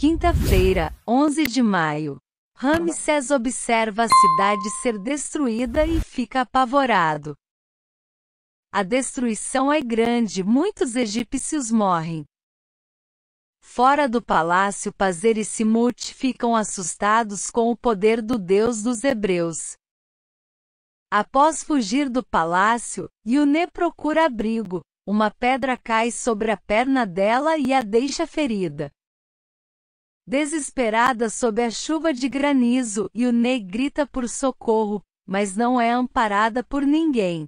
Quinta-feira, 11 de maio. Ramsés observa a cidade ser destruída e fica apavorado. A destruição é grande, muitos egípcios morrem. Fora do palácio, Pazer e Simut ficam assustados com o poder do Deus dos Hebreus. Após fugir do palácio, Yune procura abrigo. Uma pedra cai sobre a perna dela e a deixa ferida desesperada sob a chuva de granizo, e o Ney grita por socorro, mas não é amparada por ninguém.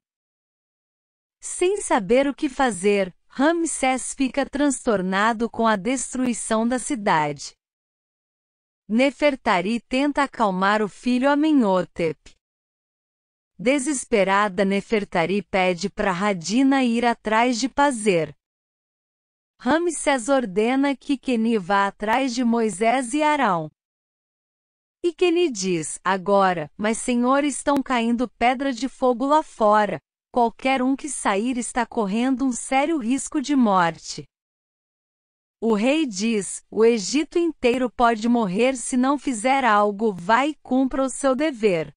Sem saber o que fazer, Ramsés fica transtornado com a destruição da cidade. Nefertari tenta acalmar o filho Amenhotep. Desesperada, Nefertari pede para Radina ir atrás de Pazer. Ramsés ordena que Keni vá atrás de Moisés e Arão. E Keni diz, agora, mas senhores estão caindo pedra de fogo lá fora, qualquer um que sair está correndo um sério risco de morte. O rei diz, o Egito inteiro pode morrer se não fizer algo, vai e cumpra o seu dever.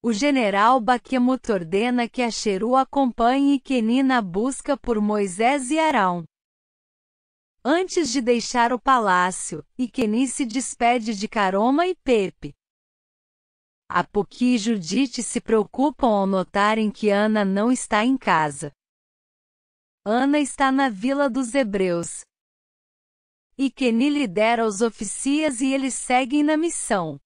O general Baquemut ordena que Acheru acompanhe Keni na busca por Moisés e Arão antes de deixar o palácio, e Kenny se despede de Caroma e Pepe. Apoqui e Judite se preocupam ao notarem que Ana não está em casa. Ana está na Vila dos Hebreus. E Kenny lidera os oficias e eles seguem na missão.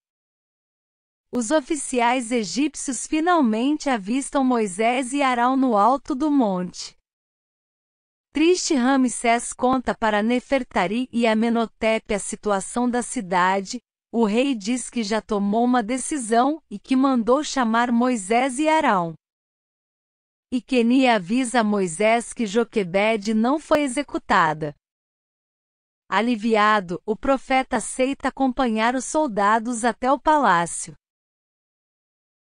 Os oficiais egípcios finalmente avistam Moisés e Arão no alto do monte. Triste Ramsés conta para Nefertari e Amenhotep a situação da cidade. O rei diz que já tomou uma decisão e que mandou chamar Moisés e Arão. E Keni avisa a Moisés que Joquebed não foi executada. Aliviado, o profeta aceita acompanhar os soldados até o palácio.